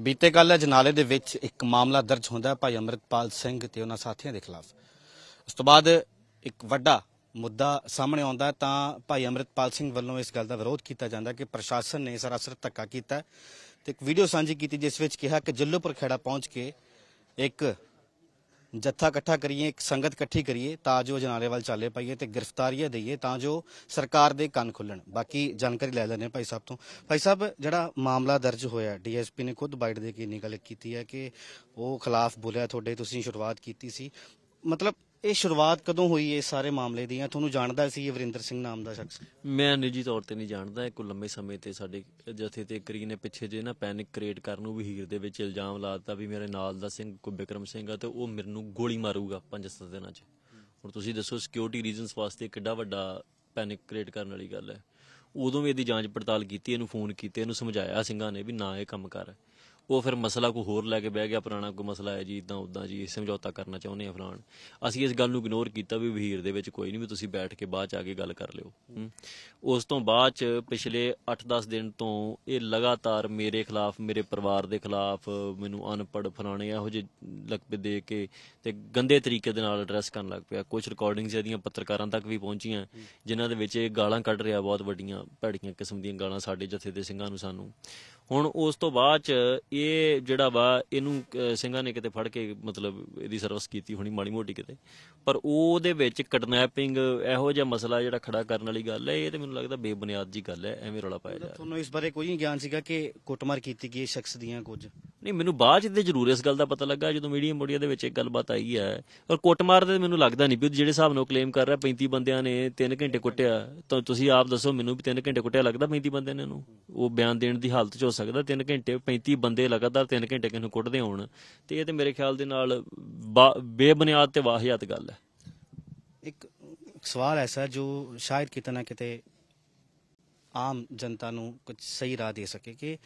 ਬੀਤੇ ਕੱਲ ਜਨਾਲੇ ਦੇ ਵਿੱਚ ਇੱਕ ਮਾਮਲਾ ਦਰਜ ਹੁੰਦਾ ਭਾਈ ਅਮਰਿਤਪਾਲ ਸਿੰਘ ਤੇ ਉਹਨਾਂ ਸਾਥੀਆਂ ਦੇ ਖਿਲਾਫ ਉਸ ਤੋਂ ਬਾਅਦ ਇੱਕ ਵੱਡਾ ਮੁੱਦਾ ਸਾਹਮਣੇ ਆਉਂਦਾ ਤਾਂ ਭਾਈ ਅਮਰਿਤਪਾਲ ਸਿੰਘ ਵੱਲੋਂ ਇਸ ਗੱਲ ਦਾ ਵਿਰੋਧ ਕੀਤਾ ਜਾਂਦਾ ਕਿ ਪ੍ਰਸ਼ਾਸਨ ਨੇ ਸਰਾਸਰ ਧੱਕਾ ਕੀਤਾ ਤੇ ਇੱਕ ਵੀਡੀਓ ਸਾਂਝੀ ਕੀਤੀ ਜਿਸ ਵਿੱਚ ਕਿਹਾ ਕਿ ਜੱਲੂਪੁਰ ਖੇੜਾ ਪਹੁੰਚ ਕੇ ਇੱਕ ਜੱਥਾ ਇਕੱਠਾ ਕਰੀਏ ਇੱਕ ਸੰਗਤ ਇਕੱਠੀ ਕਰੀਏ ਤਾਂ ਜੋ ਜਨਾਲੇ ਵੱਲ ਚਾਲੇ ਪਾਈਏ ਤੇ ਗ੍ਰਿਫਤਾਰੀਆ ਦੇਈਏ ਤਾਂ ਜੋ ਸਰਕਾਰ ਦੇ ਕੰਨ ਖੁੱਲਣ ਬਾਕੀ ਜਾਣਕਾਰੀ ਲੈ ਲੈਣੇ ਭਾਈ ਸਾਹਿਬ ਤੋਂ ਭਾਈ ਸਾਹਿਬ ਜਿਹੜਾ ਮਾਮਲਾ ਦਰਜ ਹੋਇਆ ਡੀਐਸਪੀ ਨੇ ਖੁਦ ਬਾਈਟ ਦੇ ਕੇ ਨਿਕਲ ਕੀਤੀ ਹੈ ਕਿ ਉਹ ਖਿਲਾਫ ਬੋਲਿਆ ਤੁਹਾਡੇ ਤੁਸੀਂ ਸ਼ੁਰੂਆਤ ਕੀਤੀ ਸੀ ਮਤਲਬ ਇਹ ਸ਼ੁਰੂਆਤ ਕਦੋਂ ਹੋਈ ਇਹ ਸਾਰੇ ਮਾਮਲੇ ਦੀ ਤੁਹਾਨੂੰ ਜਾਣਦਾ ਸੀ ਇਹ ਵਰਿੰਦਰ ਸਿੰਘ ਨਾਮ ਦਾ ਸ਼ਖਸ ਮੈਂ ਨਿੱਜੀ ਤੌਰ ਤੇ ਨਹੀਂ ਜਾਣਦਾ ਇਹ ਕੋ ਲੰਮੇ ਸਮੇਂ ਤੇ ਸਾਡੇ ਜਥੇ ਤੇ ਕਰੀ ਨੇ ਪਿੱਛੇ ਜੇ ਨਾ ਪੈਨਿਕ ਕ੍ਰੀਏਟ ਕਰਨ ਨੂੰ ਵੀ ਹੀਰ ਦੇ ਵਿੱਚ ਇਲਜ਼ਾਮ ਲਾ ਦਿੱਤਾ ਵੀ ਮੇਰੇ ਨਾਲ ਦਾ ਸਿੰਘ ਕੋ ਬਿਕਰਮ ਸਿੰਘ ਆ ਤੇ ਉਹ ਮੈਨੂੰ ਗੋਲੀ ਮਾਰੂਗਾ 5-7 ਦਿਨਾਂ 'ਚ ਹੁਣ ਤੁਸੀਂ ਦੱਸੋ ਸਿਕਿਉਰਿਟੀ ਰੀਜ਼ਨਸ ਵਾਸਤੇ ਕਿੱਡਾ ਵੱਡਾ ਪੈਨਿਕ ਕ੍ਰੀਏਟ ਕਰਨ ਵਾਲੀ ਗੱਲ ਹੈ ਉਦੋਂ ਵੀ ਇਹਦੀ ਜਾਂਚ ਪੜਤਾਲ ਕੀਤੀ ਇਹਨੂੰ ਫੋਨ ਕੀਤੇ ਇਹਨੂੰ ਸਮਝਾਇਆ ਸਿੰਘਾਂ ਨੇ ਵੀ ਨਾ ਇਹ ਕੰਮ ਕਰ ਉਹ ਫਿਰ ਮਸਲਾ ਕੋ ਹੋਰ ਲੈ ਕੇ ਬਹਿ ਗਿਆ ਪੁਰਾਣਾ ਕੋ ਮਸਲਾ ਹੈ ਜੀ ਇਦਾਂ ਉਦਾਂ ਜੀ ਸਮਝੌਤਾ ਕਰਨਾ ਚਾਹੁੰਦੇ ਆ ਫਲਾਣ ਅਸੀਂ ਇਸ ਗੱਲ ਨੂੰ ਇਗਨੋਰ ਕੀਤਾ ਵੀ ਵਹੀਰ ਦੇ ਵਿੱਚ ਕੋਈ ਨਹੀਂ ਵੀ ਤੁਸੀਂ ਬੈਠ ਕੇ ਬਾਅਦ ਚ ਆ ਕੇ ਗੱਲ ਕਰ ਲਿਓ ਉਸ ਤੋਂ ਬਾਅਦ ਚ ਪਿਛਲੇ 8-10 ਦਿਨ ਤੋਂ ਇਹ ਲਗਾਤਾਰ ਮੇਰੇ ਖਿਲਾਫ ਮੇਰੇ ਪਰਿਵਾਰ ਦੇ ਖਿਲਾਫ ਮੈਨੂੰ ਅਨਪੜ ਫਲਾਣੇ ਇਹੋ ਜਿਹੇ ਲਕਬ ਦੇ ਕੇ ਤੇ ਗੰਦੇ ਤਰੀਕੇ ਦੇ ਨਾਲ ਐਡਰੈਸ ਕਰਨ ਲੱਗ ਪਿਆ ਕੁਝ ਰਿਕਾਰਡਿੰਗਸ ਇਹਦੀਆਂ ਪੱਤਰਕਾਰਾਂ ਤੱਕ ਵੀ ਪਹੁੰਚੀਆਂ ਜਿਨ੍ਹਾਂ ਦੇ ਵਿੱਚ ਇਹ ਗਾਲਾਂ ਕੱਢ ਰਿਹਾ ਬਹੁਤ ਵੱਡੀਆਂ ਭੜੀਆਂ ਕਿਸਮ ਦੀਆਂ ਗਾਲਾਂ ਸਾਡੇ ਜਥੇ ਦੇ ਸਿੰਘਾਂ ਨੂੰ ਸਾਨੂੰ ਹੁਣ ਉਸ ਤੋਂ ਬਾਅਦ ਚ ਇਹ ਜਿਹੜਾ ਵਾ ਇਹਨੂੰ ਸਿੰਘਾਂ ਨੇ ਕਿਤੇ ਫੜ ਕੇ ਮਤਲਬ ਇਹਦੀ ਸਰਵਿਸ ਕੀਤੀ ਹੋਣੀ ਮਾੜੀ ਮੋਟੀ ਕਿਤੇ ਪਰ ਉਹਦੇ ਵਿੱਚ ਕਿਡਨੈਪਿੰਗ ਇਹੋ ਜਿਹਾ ਮਸਲਾ ਜਿਹੜਾ ਖੜਾ ਕਰਨ ਵਾਲੀ ਗੱਲ ਹੈ ਇਹ ਤੇ ਮੈਨੂੰ ਲੱਗਦਾ ਬੇਬੁਨਿਆਦ ਜੀ ਗੱਲ ਹੈ ਐਵੇਂ ਰੌਲਾ ਪਾਇਆ ਜਾ ਰਿਹਾ ਤੁਹਾਨੂੰ ਇਸ ਬਾਰੇ ਕੋਈ ਗਿਆਨ ਸੀਗਾ ਕਿ ਕੁੱਟਮਾਰ ਕੀਤੀ ਗਈ ਸ਼ਖਸ ਦੀਆਂ ਕੁਝ ਨਹੀਂ ਮੈਨੂੰ ਬਾਅਦ ਤੇ ਜ਼ਰੂਰ ਇਸ ਗੱਲ ਦਾ ਪਤਾ ਲੱਗਾ ਜਦੋਂ ਮੀਡੀਆ ਮੋੜੀਆਂ ਦੇ ਵਿੱਚ ਇੱਕ ਗੱਲਬਾਤ ਆਈ ਹੈ ਔਰ ਕੁੱਟਮਾਰ ਦੇ ਮੈਨੂੰ ਲੱਗਦਾ ਨਹੀਂ ਵੀ ਜਿਹੜੇ ਹਿਸਾਬ ਨਾਲ ਕਲੇਮ ਕਰ ਰਿਹਾ 35 ਬੰਦਿਆਂ ਨੇ 3 ਘੰਟੇ ਕੁੱਟਿਆ ਤਾਂ ਤੁਸੀਂ ਆਪ ਦੱਸੋ ਮੈਨੂੰ ਵੀ 3 ਘੰਟੇ ਕੁੱਟਿਆ ਲੱਗਦਾ 35 ਬੰਦਿਆਂ ਨੇ ਨੂੰ ਉਹ ਬਿਆਨ ਦੇਣ ਦੀ ਹਾਲਤ 'ਚ ਹੋ ਸਕਦਾ 3 ਘੰਟੇ 35 ਬੰਦੇ ਲਗਾਤਾਰ 3 ਘੰਟੇ ਕਿਨੂੰ ਕੁੱਟਦੇ ਹੋਣ ਤੇ ਇਹ ਤੇ ਮੇਰੇ ਖਿਆਲ ਦੇ ਨਾਲ ਬੇਬੁਨਿਆਦ ਤੇ ਵਾਹਿਆਤ ਗੱਲ ਹੈ ਇੱਕ ਸਵਾਲ ਐਸਾ ਜੋ ਸ਼ਾਇਦ ਕਿਤੇ ਨਾ ਕਿਤੇ ਆਮ ਜਨਤਾ ਨੂੰ ਕੁਝ ਸਹੀ ਰਾਹ ਦੇ ਸਕੇ ਕਿ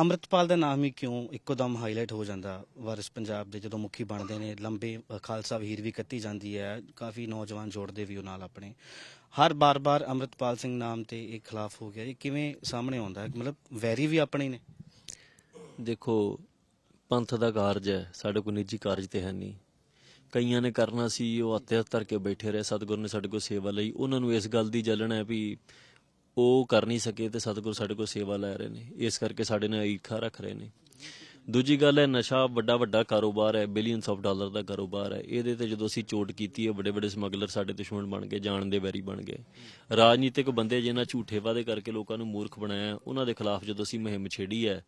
ਅੰਮ੍ਰਿਤਪਾਲ ਦਾ ਨਾਮ ਹੀ ਕਿਉਂ ਇੱਕੋਦਮ ਹਾਈਲਾਈਟ ਹੋ ਜਾਂਦਾ ਵਾਰਿਸ ਪੰਜਾਬ ਦੇ ਜਦੋਂ ਮੁਖੀ ਬਣਦੇ ਨੇ ਲੰਬੇ ਖਾਲਸਾ ਵੀਰ ਵੀ ਕੱਤੀ ਜਾਂਦੀ ਹੈ ਕਾਫੀ ਨੌਜਵਾਨ ਜੋੜਦੇ ਵੀ ਉਹ ਨਾਲ ਆਪਣੇ ਹਰ ਬਾਰ-ਬਾਰ ਅੰਮ੍ਰਿਤਪਾਲ ਸਿੰਘ ਨਾਮ ਤੇ ਇਹ ਖਿਲਾਫ ਹੋ ਗਿਆ ਇਹ ਕਿਵੇਂ ਸਾਹਮਣੇ ਆਉਂਦਾ ਮਤਲਬ ਵੈਰੀ ਵੀ ਆਪਣੇ ਨੇ ਦੇਖੋ ਪੰਥ ਦਾ ਕਾਰਜ ਹੈ ਸਾਡੇ ਕੋਈ ਨਿੱਜੀ ਕਾਰਜ ਤੇ ਹੈ ਨਹੀਂ ਕਈਆਂ ਨੇ ਕਰਨਾ ਸੀ ਉਹ ਹੱਥ ਕੇ ਬੈਠੇ ਰਹੇ ਸਤਗੁਰ ਨੇ ਸਾਡੇ ਕੋਲ ਸੇਵਾ ਲਈ ਉਹਨਾਂ ਨੂੰ ਇਸ ਗੱਲ ਦੀ ਜਲਣ ਹੈ ਵੀ ਉਹ ਕਰ ਨਹੀਂ ਸਕੇ ਤੇ ਸਤਿਗੁਰ ਸਾਡੇ ਕੋਲ ਸੇਵਾ ਲੈ ਰਹੇ ਨੇ ਇਸ ਕਰਕੇ ਸਾਡੇ ਨਾਲ ਈਰਖਾ ਰੱਖ ਰਹੇ ਨੇ ਦੂਜੀ ਗੱਲ ਹੈ ਨਸ਼ਾ ਵੱਡਾ ਵੱਡਾ ਕਾਰੋਬਾਰ ਹੈ ਬਿਲੀਅਨਸ ਆਫ ਡਾਲਰ ਦਾ ਕਾਰੋਬਾਰ ਹੈ ਇਹਦੇ ਤੇ ਜਦੋਂ ਅਸੀਂ ਚੋਟ ਕੀਤੀ ਹੈ ਵੱਡੇ ਵੱਡੇ ਸਮਗਲਰ ਸਾਡੇ ਦੁਸ਼ਮਣ ਬਣ ਗਏ ਜਾਣ ਦੇ ਵੈਰੀ ਬਣ ਗਏ ਰਾਜਨੀਤਿਕ ਬੰਦੇ ਜਿਨ੍ਹਾਂ ਝੂਠੇ ਵਾਅਦੇ ਕਰਕੇ ਲੋਕਾਂ ਨੂੰ ਮੂਰਖ ਬਣਾਇਆ ਉਹਨਾਂ ਦੇ ਖਿਲਾਫ ਜਦੋਂ ਅਸੀਂ ਮਹਿੰਮ ਛੇੜੀ ਹੈ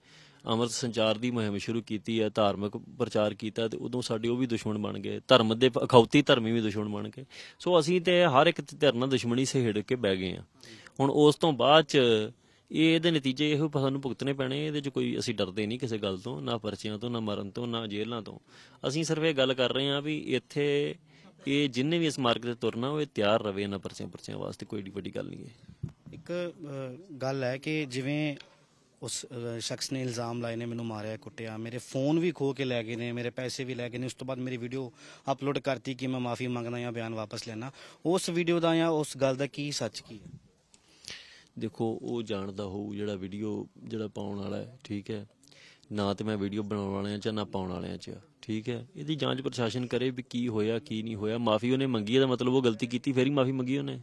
ਅਮਰਤ ਸੰਚਾਰ ਦੀ ਮਹਿੰਮ ਸ਼ੁਰੂ ਕੀਤੀ ਹੈ ਧਾਰਮਿਕ ਪ੍ਰਚਾਰ ਕੀਤਾ ਤੇ ਉਦੋਂ ਸਾਡੇ ਉਹ ਵੀ ਦੁਸ਼ਮਣ ਬਣ ਗਏ ਧਰਮ ਦੇ ਅਖੌਤੀ ਧਰਮੀ ਵੀ ਦੁਸ਼ਮਣ ਬਣ ਗਏ ਸੋ ਅਸੀਂ ਤੇ ਹਰ ਇੱਕ ਧਰਨਾ ਨਾਲ ਦੁਸ਼ਮਣੀ ਸਹਿੜ ਕੇ ਬਹਿ ਗਏ ਆ ਹੁਣ ਉਸ ਤੋਂ ਬਾਅਦ ਚ ਇਹ ਇਹਦੇ ਨਤੀਜੇ ਇਹੋ ਸਾਨੂੰ ਭੁਗਤਨੇ ਪੈਣੇ ਇਹਦੇ 'ਚ ਕੋਈ ਅਸੀਂ ਡਰਦੇ ਨਹੀਂ ਕਿਸੇ ਗੱਲ ਤੋਂ ਨਾ ਪਰਚੀਆਂ ਤੋਂ ਨਾ ਮਰਨ ਤੋਂ ਨਾ ਜੇਲ੍ਹਾਂ ਤੋਂ ਅਸੀਂ ਸਿਰਫ ਇਹ ਗੱਲ ਕਰ ਰਹੇ ਹਾਂ ਵੀ ਇੱਥੇ ਇਹ ਜਿੰਨੇ ਵੀ ਇਸ ਮਾਰਗ ਤੇ ਤੁਰਨਾ ਉਹ ਤਿਆਰ ਰਵੇ ਨਾ ਪਰਚੀਆਂ ਪਰਚੀਆਂ ਵਾਸਤੇ ਕੋਈ ਏਡੀ ਵੱਡੀ ਗੱਲ ਨਹੀਂ ਹੈ ਇੱਕ ਗੱਲ ਹੈ ਕਿ ਜਿਵੇਂ ਉਸ ਸ਼ਖਸ ਨੇ ਇਲਜ਼ਾਮ ਲਾਏ ਨੇ ਮੈਨੂੰ ਮਾਰਿਆ ਕੁੱਟਿਆ ਮੇਰੇ ਫੋਨ ਵੀ ਖੋ ਕੇ ਲੈ ਗਏ ਨੇ ਮੇਰੇ ਪੈਸੇ ਵੀ ਲੈ ਗਏ ਨੇ ਉਸ ਤੋਂ ਬਾਅਦ ਮੇਰੀ ਵੀਡੀਓ ਅਪਲੋਡ ਕਰਤੀ ਕਿ ਮੈਂ ਮਾਫੀ ਮੰਗਦਾ ਜਾਂ ਬਿਆਨ ਵਾਪਸ ਲੈਣਾ ਉਸ ਵੀਡੀਓ ਦਾ ਜਾਂ ਉਸ ਗੱਲ ਦਾ ਕੀ ਸੱਚ ਕੀ ਹੈ ਦੇਖੋ ਉਹ ਜਾਣਦਾ ਹੋਊ ਜਿਹੜਾ ਵੀਡੀਓ ਜਿਹੜਾ ਪਾਉਣ ਵਾਲਾ ਹੈ ਠੀਕ ਹੈ ਨਾ ਤੇ ਮੈਂ ਵੀਡੀਓ ਬਣਾਉਣ ਵਾਲਿਆਂ ਚ ਨਾ ਪਾਉਣ ਵਾਲਿਆਂ ਚ ਠੀਕ ਹੈ ਇਹਦੀ ਜਾਂਚ ਪ੍ਰਸ਼ਾਸਨ ਕਰੇ ਵੀ ਕੀ ਹੋਇਆ ਕੀ ਨਹੀਂ ਹੋਇਆ ਮਾਫੀ ਉਹਨੇ ਮੰਗੀ ਇਹਦਾ ਮਤਲਬ ਉਹ ਗਲਤੀ ਕੀਤੀ ਫੇਰ ਹੀ ਮਾਫੀ ਮੰਗੀ ਉਹਨੇ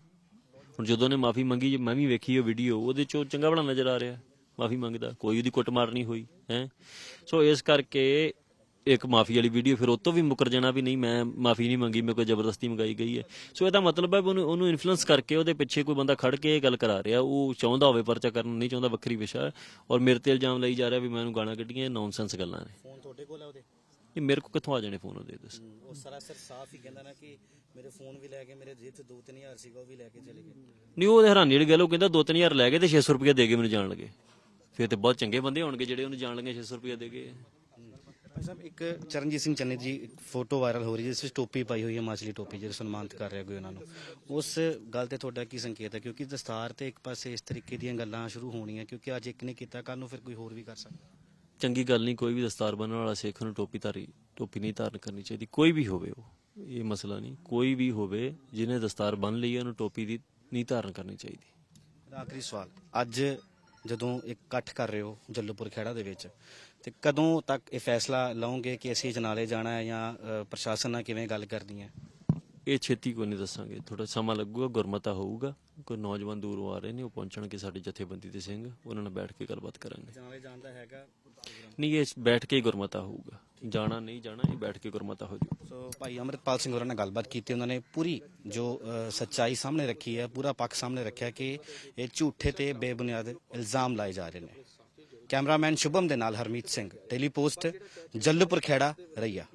ਹੁਣ ਜਦੋਂ ਉਹਨੇ ਮਾਫੀ ਮੰਗੀ ਜੇ ਮੈਂ ਵੀ ਵੇਖੀ ਉਹ ਵੀਡੀਓ ਉਹਦੇ ਚੋਂ ਚੰਗਾ ਬਣਾ ਨਜ਼ਰ ਆ ਰਿਹਾ ਮਾਫੀ ਮੰਗਦਾ ਕੋਈ ਉਹਦੀ ਕੁੱਟਮਾਰ ਨਹੀਂ ਹੋਈ ਹੈ ਸੋ ਇਸ ਕਰਕੇ ਇੱਕ ਮਾਫੀ ਵਾਲੀ ਵੀਡੀਓ ਫਿਰ ਉਹ ਤੋਂ ਵੀ ਮੁਕਰ ਜਾਣਾ ਵੀ ਨਹੀਂ ਮੈਂ ਮਾਫੀ ਨਹੀਂ ਮੰਗੀ ਮੇਰੇ ਕੋਲ ਜ਼ਬਰਦਸਤੀ ਮੰਗਾਈ ਗਈ ਹੈ ਸੋ ਇਹਦਾ ਮਤਲਬ ਹੈ ਉਹਨੂੰ ਉਹਨੂੰ ਇਨਫਲੂਐਂਸ ਕਰਕੇ ਉਹਦੇ ਪਿੱਛੇ ਕੋਈ ਬੰਦਾ ਖੜ ਕੇ ਇਹ ਗੱਲ ਕਰਾ ਰਿਹਾ ਉਹ ਚਾਹੁੰਦਾ ਹੋਵੇ ਪਰਚਾ ਕਰਨ ਨਹੀਂ ਚਾਹੁੰਦਾ ਵੱਖਰੀ ਵਿਸ਼ਾ ਔਰ ਮੇਰੇ ਤੇ ਇਲਜ਼ਾਮ ਲਈ ਜਾ ਰਿਹਾ ਵੀ ਮੈਂ ਉਹਨੂੰ ਗਾਣਾ ਕੱਢੀਆਂ ਨੌਨਸੈਂਸ ਗੱਲਾਂ ਨੇ ਫੋਨ ਤੁਹਾਡੇ ਕੋਲ ਹੈ ਉਹਦੇ ਇਹ ਮੇਰੇ ਕੋ ਕਿੱਥੋਂ ਆ ਜਾਣੇ ਫੋਨ ਉਹਦੇ ਦੱਸ ਉਹ ਸਰ ਸਾਫ ਹੀ ਕਹਿੰਦਾ ਨਾ ਕਿ ਮੇਰੇ ਫੋਨ ਵੀ ਲੈ ਕੇ ਮੇਰੇ ਜੇਬ 2-3000 ਸੀਗਾ ਉਹ ਵੀ ਲੈ ਕੇ ਚਲੇ ਗਏ ਨਹੀਂ ਉਹ ਹੈਰਾਨੀ ਵਾਲੀ ਗੱਲ ਉਹ ਕਹਿੰਦਾ 2-3000 ਲੈ ਗਏ ਤੇ 600 ਰੁਪਏ ਦੇ ਗਏ ਮੈਨੂੰ ਜਾਣ ਲਗੇ ਫਿਰ ਤੇ ਬਹੁਤ ਚੰਗੇ ਬੰਦੇ ਹੋਣਗੇ ਜਿਹੜੇ ਉਹਨੂੰ ਜਾਣ ਲਗੇ 600 ਰੁਪਏ ਦੇ ਗਏ ਸਾਹਿਬ ਇੱਕ ਚਰਨਜੀਤ ਸਿੰਘ ਚੰਨੀ ਜੀ ਫੋਟੋ ਵਾਇਰਲ ਹੋ ਰਹੀ ਜਿਸ ਵਿੱਚ ਟੋਪੀ ਪਾਈ ਹੋਈ ਹੈ ਮਾਛਲੀ ਟੋਪੀ ਜਿਹੜੇ ਸਨਮਾਨਿਤ ਕਰ ਰਿਹਾ ਕੋਈ ਉਹਨਾਂ ਨੂੰ ਉਸ ਗੱਲ ਤੇ ਤੁਹਾਡਾ ਕੀ ਸੰਕੇਤ ਹੈ ਕਿਉਂਕਿ ਦਸਤਾਰ ਤੇ ਇੱਕ ਪਾਸੇ ਇਸ ਤਰੀਕੇ ਦੀਆਂ ਗੱਲਾਂ ਸ਼ੁਰੂ ਹੋਣੀਆਂ ਕਿਉਂਕਿ ਅੱਜ ਇੱਕ ਨੇ ਕੀਤਾ ਕੱਲ ਨੂੰ ਫਿਰ ਕੋਈ ਹੋਰ ਵੀ ਕਰ ਸਕਦਾ ਚੰਗੀ ਗੱਲ ਨਹੀਂ ਕੋਈ ਵੀ ਦਸਤਾਰ ਬੰਨਣ ਵਾਲਾ ਸਿੱਖ ਨੂੰ ਟੋਪੀ ਧਾਰੀ ਟੋਪੀ ਨਹੀਂ ਧਾਰਨ ਕਰਨੀ ਚਾਹੀਦੀ ਕੋਈ ਵੀ ਹੋਵੇ ਉਹ ਇਹ ਮਸਲਾ ਨਹੀਂ ਕੋਈ ਵੀ ਹੋਵੇ ਜਿਹਨੇ ਦਸਤਾਰ ਬੰਨ ਲਈ ਉਹਨੂੰ ਟੋਪੀ ਦੀ ਨਹੀਂ ਧਾਰਨ ਕਰਨੀ ਚਾਹੀਦੀ ਆਖਰੀ ਸਵਾਲ ਅੱਜ ਜਦੋਂ ਇਕੱਠ ਕਰ ਰਹੇ ਹੋ ਜੱਲੂਪੁਰ ਖੇੜਾ ਦੇ ਵਿੱਚ ਤੇ ਕਦੋਂ ਤੱਕ ਇਹ ਫੈਸਲਾ ਲਓਗੇ ਕਿ ਅਸੀਂ ਜਨਾਲੇ ਜਾਣਾ ਹੈ ਜਾਂ ਪ੍ਰਸ਼ਾਸਨ ਨਾਲ ਕਿਵੇਂ ਗੱਲ ਕਰਨੀ ਹੈ ਇਹ ਛੇਤੀ ਕੋਈ ਨਹੀਂ ਦੱਸਾਂਗੇ ਥੋੜਾ ਸਮਾਂ ਲੱਗੂਗਾ ਗੁਰਮਤਾ ਹੋਊਗਾ ਕੋਈ ਨੌਜਵਾਨ ਦੂਰੋਂ ਆ ਰਹੇ ਨੇ ਉਹ ਪਹੁੰਚਣਗੇ ਸਾਡੇ ਜਥੇਬੰਦੀ ਦੇ ਸਿੰਘ ਉਹਨਾਂ ਨਾਲ ਬੈਠ ਕੇ ਗੱਲਬਾਤ ਕਰਾਂਗੇ ਜਾਣੇ ਜਾਂਦਾ ਹੈਗਾ ਨਹੀਂ ਇਹ ਬੈਠ ਕੇ ਹੀ ਗੁਰਮਤਾ ਹੋਊਗਾ ਜਾਣਾ ਨਹੀਂ ਜਾਣਾ ਇਹ ਬੈਠ ਕੇ ਗੁਰਮਤਾ ਹੋ ਜੂ ਸੋ ਭਾਈ ਅਮਰਪਾਲ ਸਿੰਘ ਹੋਰਾਂ ਨਾਲ ਗੱਲਬਾਤ ਕੀਤੀ ਉਹਨਾਂ ਨੇ ਪੂਰੀ ਜੋ ਸੱਚਾਈ ਸਾਹਮਣੇ ਰੱਖੀ ਹੈ ਪੂਰਾ ਪੱਖ ਸਾਹਮਣੇ ਰੱਖਿਆ ਕਿ ਇਹ ਝੂਠੇ ਤੇ ਬੇਬੁਨਿਆਦ ਇਲਜ਼ਾਮ ਲਾਏ ਜਾ ਰਹੇ ਨੇ ਕੈਮਰਾਮੈਨ ਸ਼ੁਭਮ ਦੇ ਨਾਲ ਹਰਮੀਤ ਸਿੰਘ ਟੈਲੀਪੋਸਟ ਜੱਲੂਪੁਰ ਖੇੜਾ ਰਈਆ